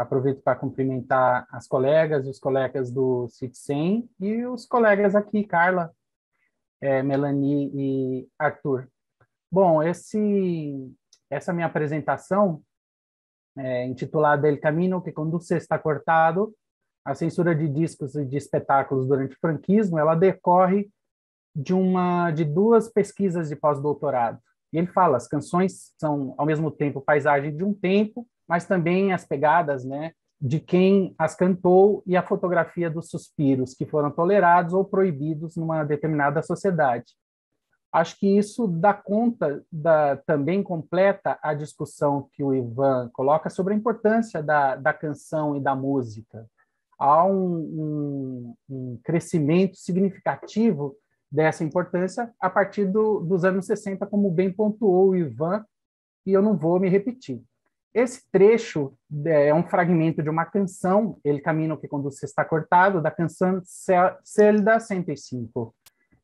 Aproveito para cumprimentar as colegas, os colegas do CITSEM e os colegas aqui, Carla, é, Melanie e Arthur. Bom, esse, essa minha apresentação, é, intitulada El Camino que conduce está cortado, a censura de discos e de espetáculos durante o franquismo, ela decorre de uma de duas pesquisas de pós-doutorado. E ele fala, as canções são ao mesmo tempo paisagem de um tempo mas também as pegadas, né, de quem as cantou e a fotografia dos suspiros que foram tolerados ou proibidos numa determinada sociedade. Acho que isso dá conta da, também completa a discussão que o Ivan coloca sobre a importância da, da canção e da música. Há um, um, um crescimento significativo dessa importância a partir do, dos anos 60, como bem pontuou o Ivan, e eu não vou me repetir. Esse trecho é, é um fragmento de uma canção, Ele Caminho que Conduz Está Cortado, da canção Celda 105,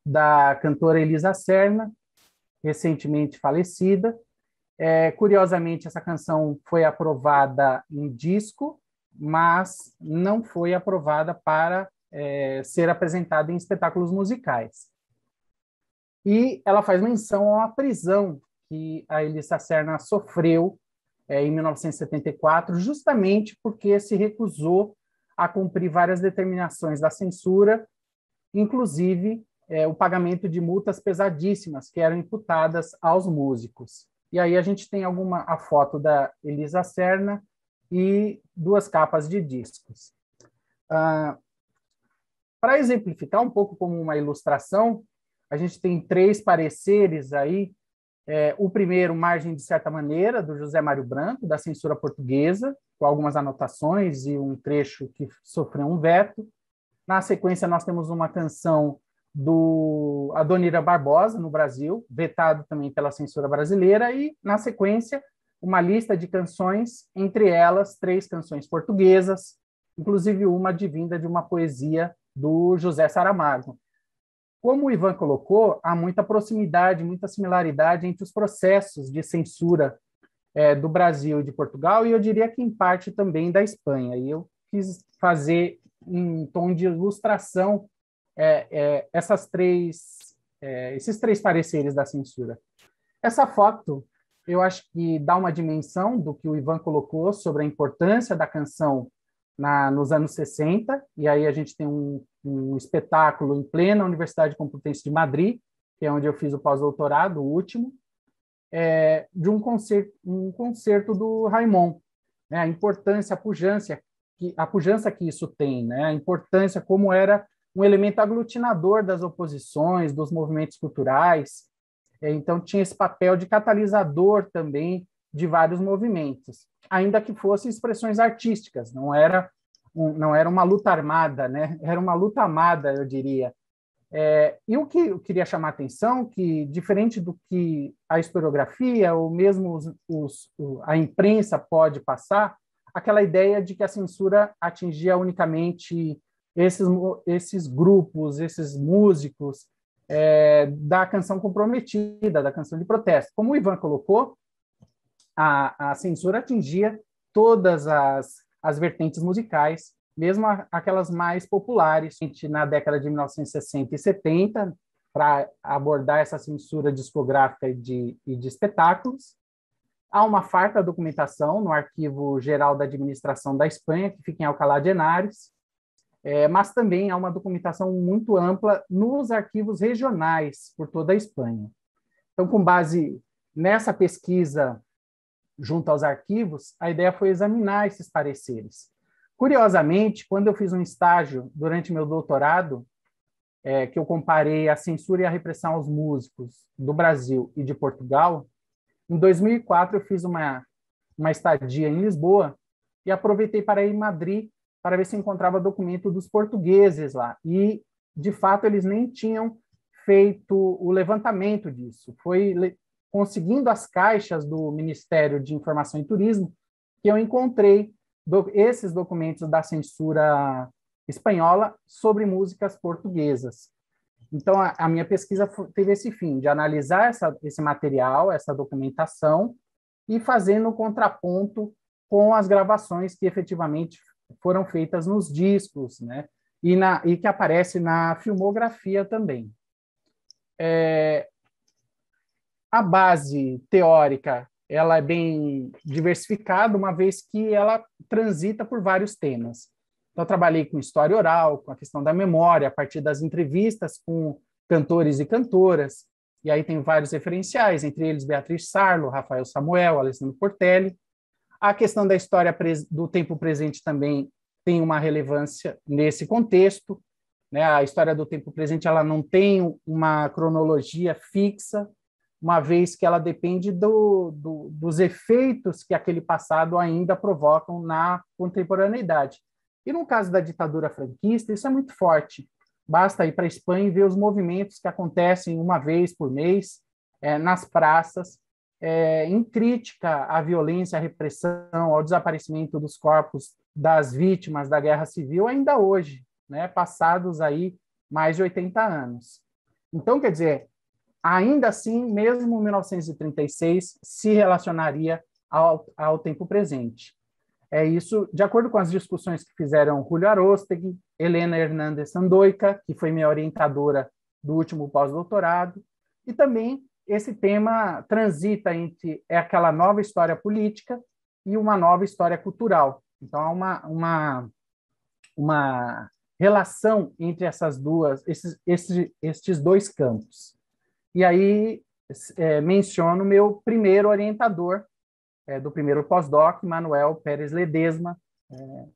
da cantora Elisa Serna, recentemente falecida. É, curiosamente, essa canção foi aprovada em disco, mas não foi aprovada para é, ser apresentada em espetáculos musicais. E ela faz menção a uma prisão que a Elisa Serna sofreu é, em 1974, justamente porque se recusou a cumprir várias determinações da censura, inclusive é, o pagamento de multas pesadíssimas que eram imputadas aos músicos. E aí a gente tem alguma a foto da Elisa Serna e duas capas de discos. Ah, para exemplificar um pouco como uma ilustração, a gente tem três pareceres aí é, o primeiro, Margem de Certa Maneira, do José Mário Branco, da censura portuguesa, com algumas anotações e um trecho que sofreu um veto. Na sequência, nós temos uma canção do Adonira Barbosa, no Brasil, vetado também pela censura brasileira, e, na sequência, uma lista de canções, entre elas três canções portuguesas, inclusive uma advinda de uma poesia do José Saramago. Como o Ivan colocou, há muita proximidade, muita similaridade entre os processos de censura é, do Brasil e de Portugal, e eu diria que em parte também da Espanha. E eu quis fazer um tom de ilustração é, é, essas três, é, esses três pareceres da censura. Essa foto, eu acho que dá uma dimensão do que o Ivan colocou sobre a importância da canção na, nos anos 60, e aí a gente tem um, um espetáculo em plena Universidade Complutense de Madrid, que é onde eu fiz o pós-doutorado, o último, é, de um concerto, um concerto do Raimond. Né? A importância, a pujança, que, a pujança que isso tem, né? a importância como era um elemento aglutinador das oposições, dos movimentos culturais. É, então, tinha esse papel de catalisador também de vários movimentos, ainda que fossem expressões artísticas, não era não era uma luta armada, né? Era uma luta amada, eu diria. É, e o que eu queria chamar a atenção que, diferente do que a historiografia ou mesmo os, os, a imprensa pode passar, aquela ideia de que a censura atingia unicamente esses, esses grupos, esses músicos é, da canção comprometida, da canção de protesto. Como o Ivan colocou, a, a censura atingia todas as, as vertentes musicais, mesmo a, aquelas mais populares. na década de 1960 e 70, para abordar essa censura discográfica de, e de espetáculos. Há uma farta documentação no Arquivo Geral da Administração da Espanha, que fica em Alcalá de Henares, é, mas também há uma documentação muito ampla nos arquivos regionais por toda a Espanha. Então, com base nessa pesquisa junto aos arquivos, a ideia foi examinar esses pareceres. Curiosamente, quando eu fiz um estágio durante meu doutorado, é, que eu comparei a censura e a repressão aos músicos do Brasil e de Portugal, em 2004 eu fiz uma, uma estadia em Lisboa e aproveitei para ir em Madrid para ver se encontrava documento dos portugueses lá. E, de fato, eles nem tinham feito o levantamento disso. Foi conseguindo as caixas do Ministério de Informação e Turismo, que eu encontrei do, esses documentos da censura espanhola sobre músicas portuguesas. Então, a, a minha pesquisa teve esse fim, de analisar essa, esse material, essa documentação, e fazendo um contraponto com as gravações que efetivamente foram feitas nos discos, né? E, na, e que aparece na filmografia também. É, a base teórica ela é bem diversificada, uma vez que ela transita por vários temas. Então, trabalhei com história oral, com a questão da memória, a partir das entrevistas com cantores e cantoras, e aí tem vários referenciais, entre eles Beatriz Sarlo, Rafael Samuel, Alessandro Portelli. A questão da história do tempo presente também tem uma relevância nesse contexto. Né? A história do tempo presente ela não tem uma cronologia fixa, uma vez que ela depende do, do, dos efeitos que aquele passado ainda provocam na contemporaneidade. E no caso da ditadura franquista, isso é muito forte. Basta ir para a Espanha e ver os movimentos que acontecem uma vez por mês é, nas praças, é, em crítica à violência, à repressão, ao desaparecimento dos corpos das vítimas da guerra civil ainda hoje, né, passados aí mais de 80 anos. Então, quer dizer, ainda assim, mesmo 1936 se relacionaria ao, ao tempo presente. É isso, de acordo com as discussões que fizeram Julio Arosteg, Helena Hernandes Sandoica, que foi minha orientadora do último pós-doutorado, e também esse tema transita entre é aquela nova história política e uma nova história cultural. Então há uma, uma, uma relação entre essas duas, esses, esses, estes dois campos. E aí é, menciono meu primeiro orientador é, do primeiro pós-doc, Manuel Pérez Ledesma, é,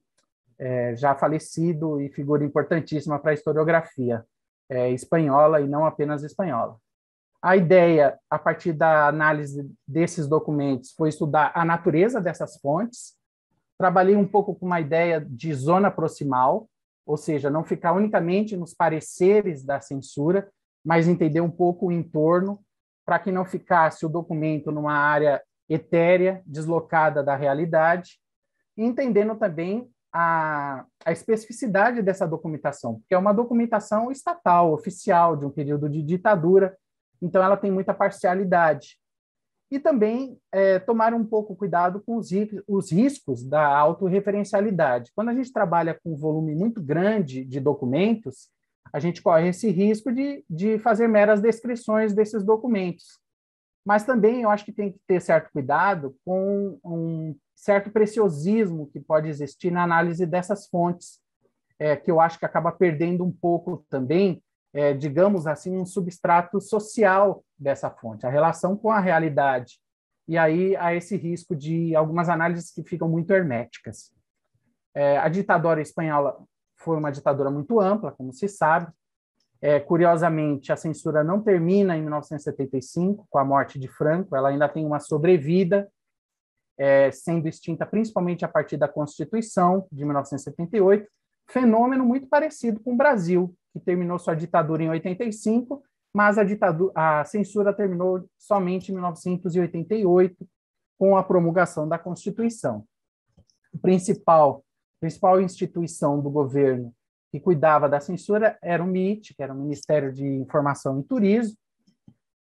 é já falecido e figura importantíssima para a historiografia é, espanhola e não apenas espanhola. A ideia, a partir da análise desses documentos, foi estudar a natureza dessas fontes. Trabalhei um pouco com uma ideia de zona proximal, ou seja, não ficar unicamente nos pareceres da censura, mas entender um pouco o entorno para que não ficasse o documento numa área etérea, deslocada da realidade, entendendo também a, a especificidade dessa documentação, porque é uma documentação estatal, oficial, de um período de ditadura, então ela tem muita parcialidade. E também é, tomar um pouco cuidado com os, os riscos da autorreferencialidade. Quando a gente trabalha com um volume muito grande de documentos, a gente corre esse risco de, de fazer meras descrições desses documentos. Mas também eu acho que tem que ter certo cuidado com um certo preciosismo que pode existir na análise dessas fontes, é, que eu acho que acaba perdendo um pouco também, é, digamos assim, um substrato social dessa fonte, a relação com a realidade. E aí há esse risco de algumas análises que ficam muito herméticas. É, a ditadura espanhola foi uma ditadura muito ampla, como se sabe. É, curiosamente, a censura não termina em 1975, com a morte de Franco, ela ainda tem uma sobrevida, é, sendo extinta principalmente a partir da Constituição de 1978, fenômeno muito parecido com o Brasil, que terminou sua ditadura em 85, mas a, ditadura, a censura terminou somente em 1988, com a promulgação da Constituição. O principal principal instituição do governo que cuidava da censura era o MIT, que era o Ministério de Informação e Turismo.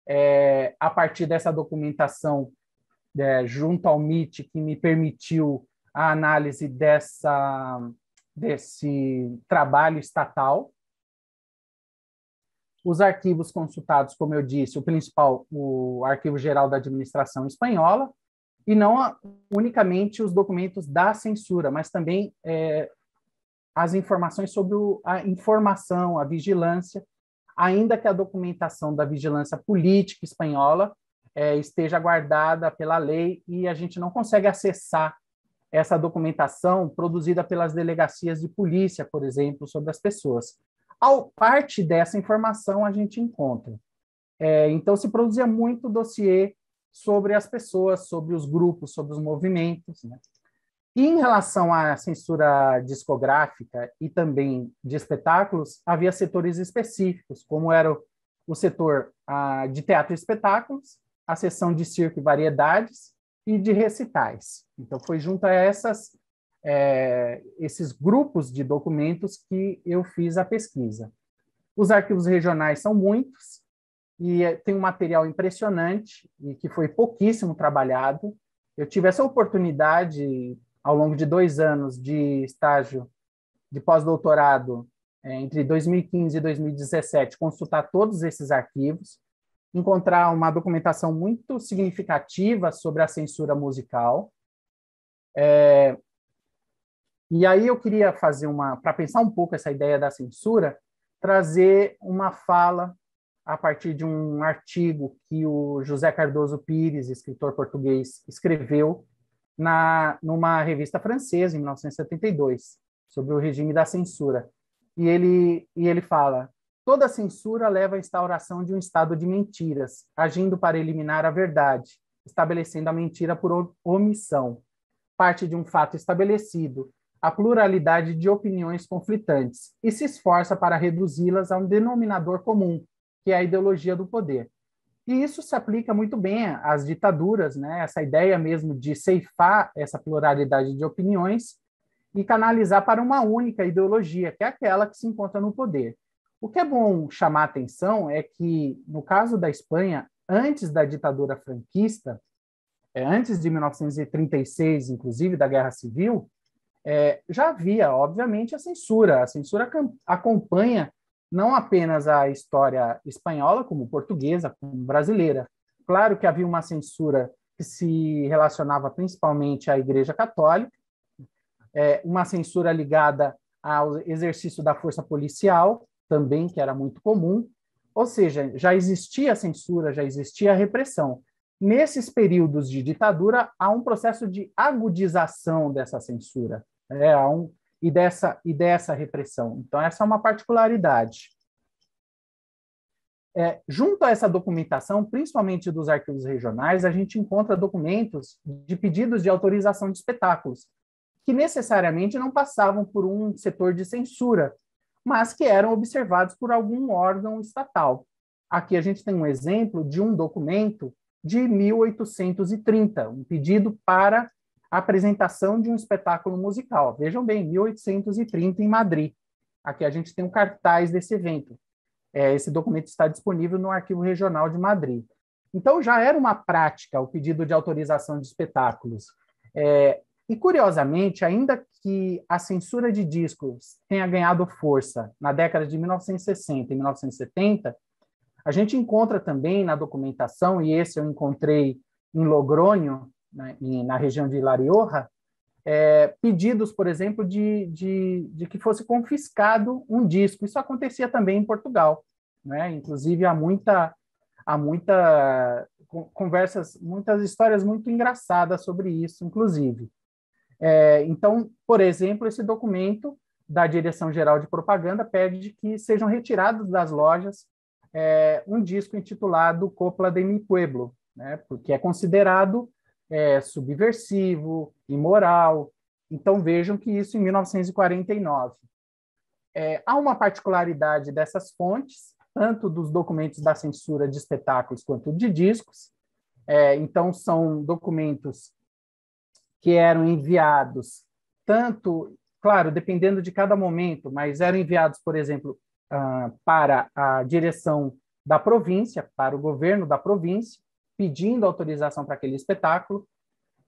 É, a partir dessa documentação, é, junto ao MIT, que me permitiu a análise dessa, desse trabalho estatal. Os arquivos consultados, como eu disse, o principal, o Arquivo Geral da Administração Espanhola, e não unicamente os documentos da censura, mas também é, as informações sobre o, a informação, a vigilância, ainda que a documentação da vigilância política espanhola é, esteja guardada pela lei e a gente não consegue acessar essa documentação produzida pelas delegacias de polícia, por exemplo, sobre as pessoas. Ao parte dessa informação a gente encontra. É, então se produzia muito dossiê sobre as pessoas, sobre os grupos, sobre os movimentos. Né? E em relação à censura discográfica e também de espetáculos, havia setores específicos, como era o, setor ah, de teatro e espetáculos, a seção de circo e variedades e de recitais. Então, foi junto a essas, é, esses grupos de documentos que eu fiz a pesquisa. Os arquivos regionais são muitos, e é, tem um material impressionante e que foi pouquíssimo trabalhado. Eu tive essa oportunidade ao longo de dois anos de estágio de pós-doutorado é, entre 2015 e 2017, consultar todos esses arquivos, encontrar uma documentação muito significativa sobre a censura musical. É... E aí eu queria fazer uma, para pensar um pouco essa ideia da censura, trazer uma fala a partir de um artigo que o José Cardoso Pires, escritor português, escreveu na numa revista francesa em 1972 sobre o regime da censura. E ele e ele fala: toda censura leva à instauração de um estado de mentiras, agindo para eliminar a verdade, estabelecendo a mentira por omissão. Parte de um fato estabelecido, a pluralidade de opiniões conflitantes e se esforça para reduzi-las a um denominador comum, que é a ideologia do poder. E isso se aplica muito bem às ditaduras, né? essa ideia mesmo de ceifar essa pluralidade de opiniões e canalizar para uma única ideologia, que é aquela que se encontra no poder. O que é bom chamar atenção é que, no caso da Espanha, antes da ditadura franquista, é, antes de 1936, inclusive, da Guerra Civil, é, já havia, obviamente, a censura. A censura acompanha não apenas a história espanhola, como portuguesa, como brasileira. Claro que havia uma censura que se relacionava principalmente à Igreja Católica, é, uma censura ligada ao exercício da força policial, também, que era muito comum. Ou seja, já existia censura, já existia repressão. Nesses períodos de ditadura, há um processo de agudização dessa censura. É, há um, e dessa, e dessa repressão. Então, essa é uma particularidade. É, junto a essa documentação, principalmente dos arquivos regionais, a gente encontra documentos de pedidos de autorização de espetáculos, que necessariamente não passavam por um setor de censura, mas que eram observados por algum órgão estatal. Aqui a gente tem um exemplo de um documento de 1830, um pedido para a apresentação de um espetáculo musical. Vejam bem, 1830 em Madrid. Aqui a gente tem um cartaz desse evento. É, esse documento está disponível no Arquivo Regional de Madrid. Então já era uma prática o pedido de autorização de espetáculos. É, e curiosamente, ainda que a censura de discos tenha ganhado força na década de 1960 e 1970, a gente encontra também na documentação, e esse eu encontrei em Logrônio, na, na região de Larioja, é, pedidos, por exemplo, de, de, de, que fosse confiscado um disco. Isso acontecia também em Portugal. Né? Inclusive, há muita, há muita conversas, muitas histórias muito engraçadas sobre isso, inclusive. É, então, por exemplo, esse documento da Direção-Geral de Propaganda pede que sejam retirados das lojas é, um disco intitulado Copla de Mi Pueblo, né? porque é considerado é, subversivo, imoral. Então vejam que isso em 1949. É, há uma particularidade dessas fontes, tanto dos documentos da censura de espetáculos quanto de discos. É, então são documentos que eram enviados tanto, claro, dependendo de cada momento, mas eram enviados, por exemplo, ah, para a direção da província, para o governo da província, pedindo autorização para aquele espetáculo.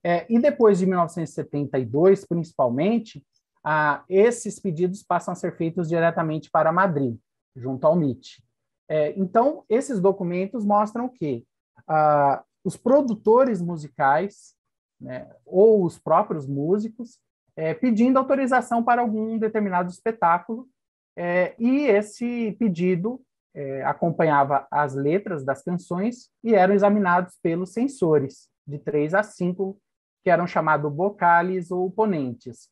É, e depois de 1972, principalmente, a esses pedidos passam a ser feitos diretamente para Madrid, junto ao MIT. É, então, esses documentos mostram que os produtores musicais, né, ou os próprios músicos, é, pedindo autorização para algum determinado espetáculo, é, e esse pedido é, acompanhava as letras das canções e eram examinados pelos sensores, de três a cinco que eram chamados vocales ou ponentes.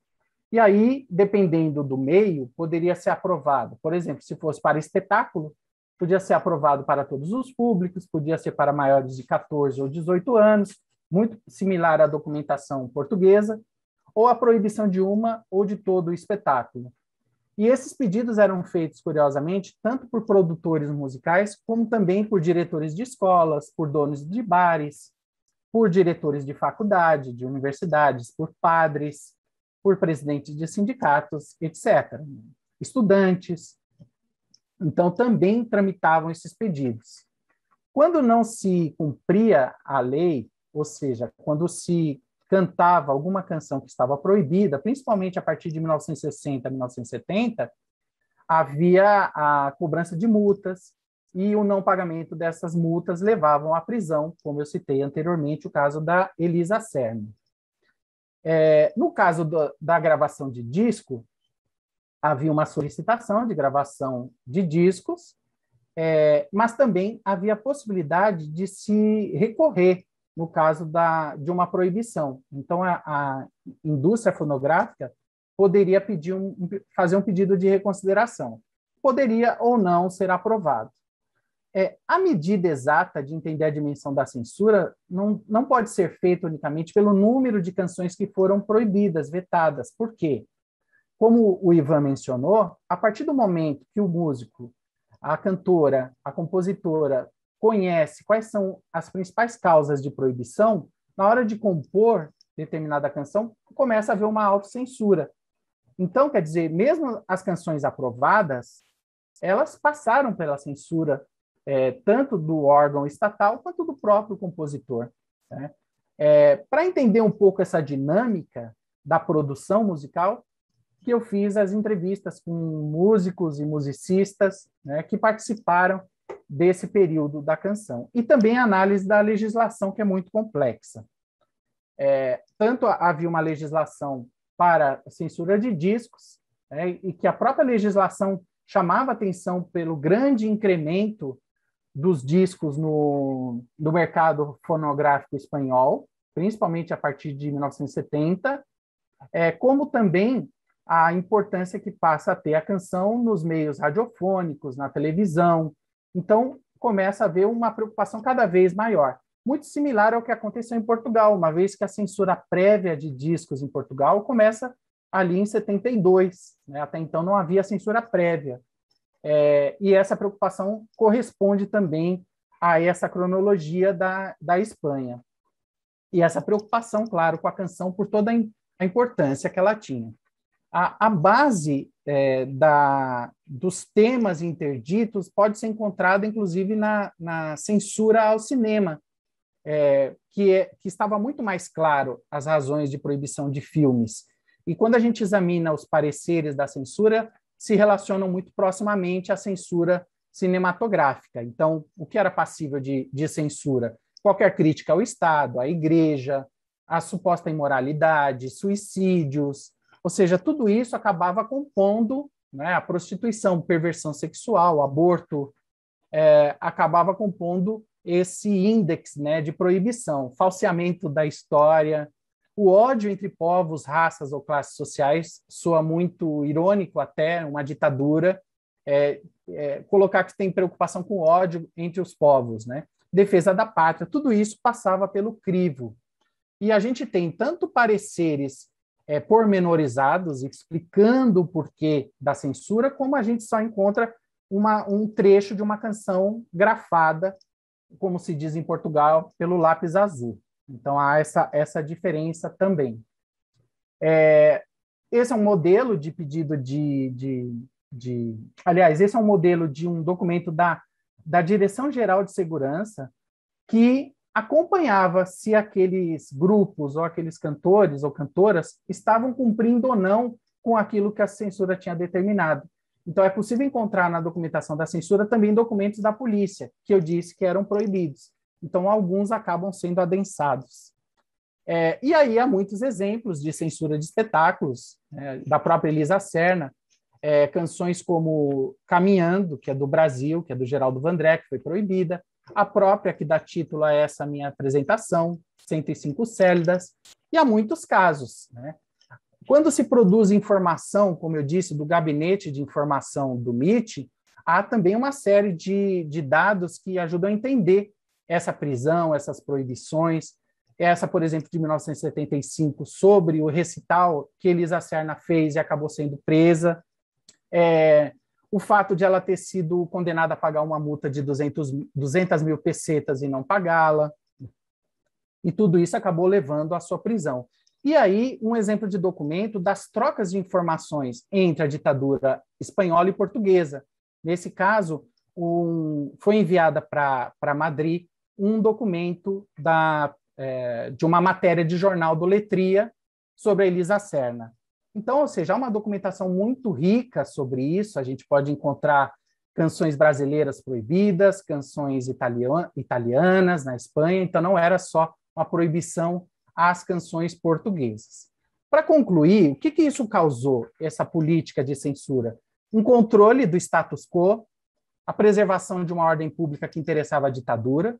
E aí, dependendo do meio, poderia ser aprovado. Por exemplo, se fosse para espetáculo, podia ser aprovado para todos os públicos, podia ser para maiores de 14 ou 18 anos, muito similar à documentação portuguesa, ou a proibição de uma ou de todo o espetáculo. E esses pedidos eram feitos, curiosamente, tanto por produtores musicais, como também por diretores de escolas, por donos de bares, por diretores de faculdade, de universidades, por padres, por presidentes de sindicatos, etc. Estudantes. Então, também tramitavam esses pedidos. Quando não se cumpria a lei, ou seja, quando se cantava alguma canção que estava proibida, principalmente a partir de 1960, 1970, havia a cobrança de multas e o não pagamento dessas multas levavam à prisão, como eu citei anteriormente, o caso da Elisa Cerno. É, no caso do, da gravação de disco, havia uma solicitação de gravação de discos, é, mas também havia a possibilidade de se recorrer no caso da, de uma proibição. Então, a, a indústria fonográfica poderia pedir um, fazer um pedido de reconsideração. Poderia ou não ser aprovado. É, a medida exata de entender a dimensão da censura não, não pode ser feita unicamente pelo número de canções que foram proibidas, vetadas. Por quê? Como o Ivan mencionou, a partir do momento que o músico, a cantora, a compositora conhece quais são as principais causas de proibição, na hora de compor determinada canção, começa a haver uma autocensura. Então, quer dizer, mesmo as canções aprovadas, elas passaram pela censura é, tanto do órgão estatal quanto do próprio compositor. Né? É, Para entender um pouco essa dinâmica da produção musical, que eu fiz as entrevistas com músicos e musicistas né, que participaram desse período da canção. E também a análise da legislação, que é muito complexa. É, tanto havia uma legislação para censura de discos, né, e que a própria legislação chamava atenção pelo grande incremento dos discos no, no mercado fonográfico espanhol, principalmente a partir de 1970, é, como também a importância que passa a ter a canção nos meios radiofônicos, na televisão, então, começa a haver uma preocupação cada vez maior. Muito similar ao que aconteceu em Portugal, uma vez que a censura prévia de discos em Portugal começa ali em 72. Né? Até então não havia censura prévia. É, e essa preocupação corresponde também a essa cronologia da, da Espanha. E essa preocupação, claro, com a canção por toda a importância que ela tinha. A, a base é, da, dos temas interditos pode ser encontrada, inclusive, na, na censura ao cinema, é, que, é, que estava muito mais claro as razões de proibição de filmes. E quando a gente examina os pareceres da censura, se relacionam muito proximamente à censura cinematográfica. Então, o que era passível de, de censura? Qualquer crítica ao Estado, à Igreja, à suposta imoralidade, suicídios, ou seja, tudo isso acabava compondo né, a prostituição, perversão sexual, aborto, é, acabava compondo esse índice né, de proibição, falseamento da história. O ódio entre povos, raças ou classes sociais soa muito irônico até, uma ditadura, é, é, colocar que tem preocupação com ódio entre os povos, né? defesa da pátria, tudo isso passava pelo crivo. E a gente tem tanto pareceres é, pormenorizados explicando o porquê da censura, como a gente só encontra uma, um trecho de uma canção grafada, como se diz em Portugal, pelo lápis azul. Então há essa, essa diferença também. É, esse é um modelo de pedido de, de, de, Aliás, esse é um modelo de um documento da, da Direção Geral de Segurança que acompanhava se aqueles grupos ou aqueles cantores ou cantoras estavam cumprindo ou não com aquilo que a censura tinha determinado. Então, é possível encontrar na documentação da censura também documentos da polícia, que eu disse que eram proibidos. Então, alguns acabam sendo adensados. É, e aí há muitos exemplos de censura de espetáculos, né, da própria Elisa Serna, é, canções como Caminhando, que é do Brasil, que é do Geraldo Vandré, que foi proibida, a própria que dá título a essa minha apresentação, 105 células, e há muitos casos. Né? Quando se produz informação, como eu disse, do gabinete de informação do MIT, há também uma série de, de dados que ajudam a entender essa prisão, essas proibições. Essa, por exemplo, de 1975, sobre o recital que Elisa Serna fez e acabou sendo presa. É, o fato de ela ter sido condenada a pagar uma multa de 200, 200 mil pesetas e não pagá-la. E tudo isso acabou levando à sua prisão. E aí, um exemplo de documento das trocas de informações entre a ditadura espanhola e portuguesa. Nesse caso, um, foi enviada para Madrid um documento da, é, de uma matéria de jornal do Letria sobre a Elisa Serna. Então, ou seja, há uma documentação muito rica sobre isso. A gente pode encontrar canções brasileiras proibidas, canções italianas na Espanha. Então, não era só uma proibição às canções portuguesas. Para concluir, o que, que isso causou, essa política de censura? Um controle do status quo, a preservação de uma ordem pública que interessava a ditadura,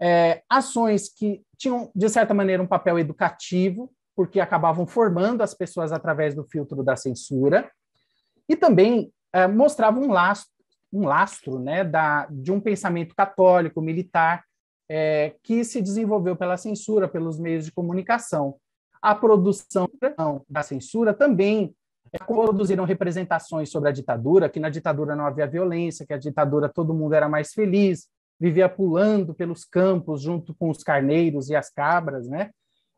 é, ações que tinham, de certa maneira, um papel educativo, porque acabavam formando as pessoas através do filtro da censura, e também é, eh, mostrava um lastro, um lastro né, da, de um pensamento católico, militar, é, que se desenvolveu pela censura, pelos meios de comunicação. A produção da censura também eh, produziram representações sobre a ditadura, que na ditadura não havia violência, que a ditadura todo mundo era mais feliz, vivia pulando pelos campos junto com os carneiros e as cabras, né?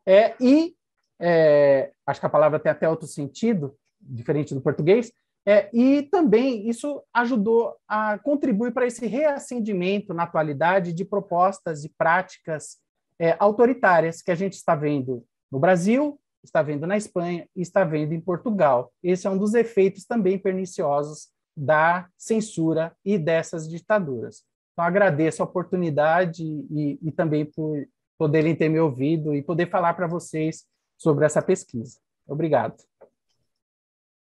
É, e é, acho que a palavra tem até outro sentido, diferente do português, é, e também isso ajudou a contribuir para esse reacendimento na atualidade de propostas e práticas é, autoritárias que a gente está vendo no Brasil, está vendo na Espanha e está vendo em Portugal. Esse é um dos efeitos também perniciosos da censura e dessas ditaduras. Então, agradeço a oportunidade e, e também por poderem ter me ouvido e poder falar para vocês sobre essa pesquisa. Obrigado.